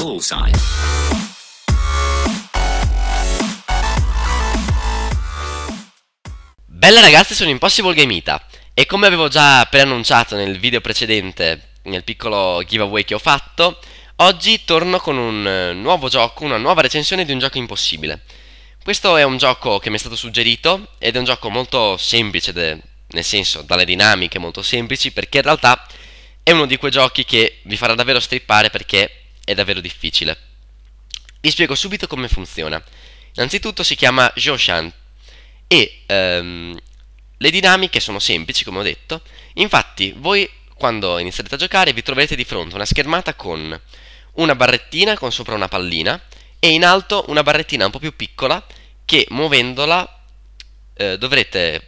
Bullseye. Bella ragazzi, sono Impossible Gameita e come avevo già preannunciato nel video precedente, nel piccolo giveaway che ho fatto, oggi torno con un eh, nuovo gioco, una nuova recensione di un gioco impossibile. Questo è un gioco che mi è stato suggerito ed è un gioco molto semplice, de, nel senso dalle dinamiche molto semplici, perché in realtà è uno di quei giochi che vi farà davvero strippare perché è davvero difficile. Vi spiego subito come funziona. Innanzitutto si chiama Joshan e ehm, le dinamiche sono semplici, come ho detto. Infatti, voi quando inizierete a giocare vi troverete di fronte a una schermata con una barrettina con sopra una pallina e in alto una barrettina un po' più piccola che muovendola eh, dovrete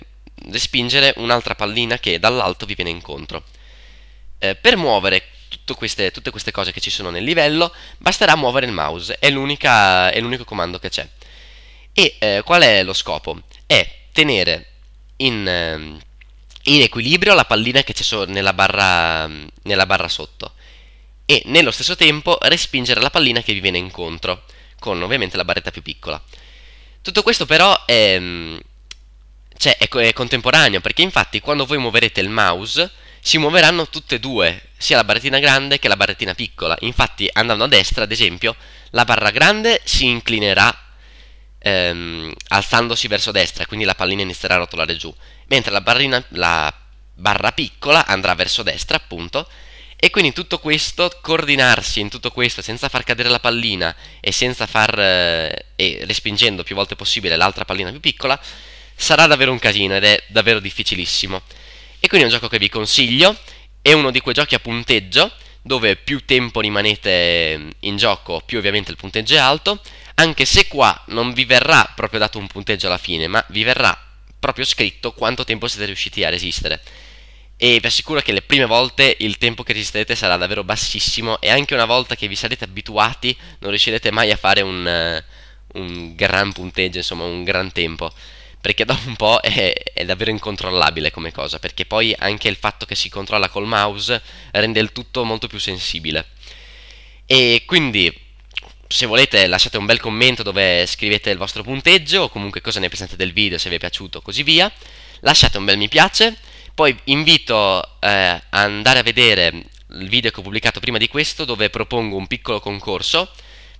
respingere un'altra pallina che dall'alto vi viene incontro. Eh, per muovere queste, tutte queste cose che ci sono nel livello, basterà muovere il mouse, è, è l'unico comando che c'è. E eh, qual è lo scopo? È tenere in, ehm, in equilibrio la pallina che c'è so nella, nella barra sotto e nello stesso tempo respingere la pallina che vi viene incontro, con ovviamente la barretta più piccola. Tutto questo però è, ehm, cioè, è, è, contemporaneo, perché infatti quando voi muoverete il mouse si muoveranno tutte e due, sia la barrettina grande che la barrettina piccola. Infatti, andando a destra, ad esempio, la barra grande si inclinerà ehm, alzandosi verso destra, quindi la pallina inizierà a rotolare giù, mentre la, barrina, la barra piccola andrà verso destra, appunto, e quindi tutto questo, coordinarsi in tutto questo senza far cadere la pallina e senza far... Eh, e respingendo più volte possibile l'altra pallina più piccola, sarà davvero un casino ed è davvero difficilissimo. E quindi è un gioco che vi consiglio, è uno di quei giochi a punteggio, dove più tempo rimanete in gioco, più ovviamente il punteggio è alto, anche se qua non vi verrà proprio dato un punteggio alla fine, ma vi verrà proprio scritto quanto tempo siete riusciti a resistere. E vi assicuro che le prime volte il tempo che resisterete sarà davvero bassissimo e anche una volta che vi sarete abituati non riuscirete mai a fare un, eh, un gran punteggio, insomma un gran tempo perché dopo un po' è, è, davvero incontrollabile come cosa, perché poi anche il fatto che si controlla col mouse rende il tutto molto più sensibile. E quindi, se volete, lasciate un bel commento dove scrivete il vostro punteggio, o comunque cosa ne pensate del video, se vi è piaciuto, così via. Lasciate un bel mi piace, poi invito eh, a andare a vedere il video che ho pubblicato prima di questo, dove propongo un piccolo concorso.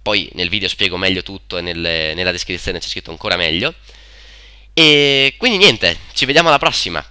Poi nel video spiego meglio tutto e nel, nella descrizione c'è scritto ancora meglio. E quindi niente, ci vediamo alla prossima.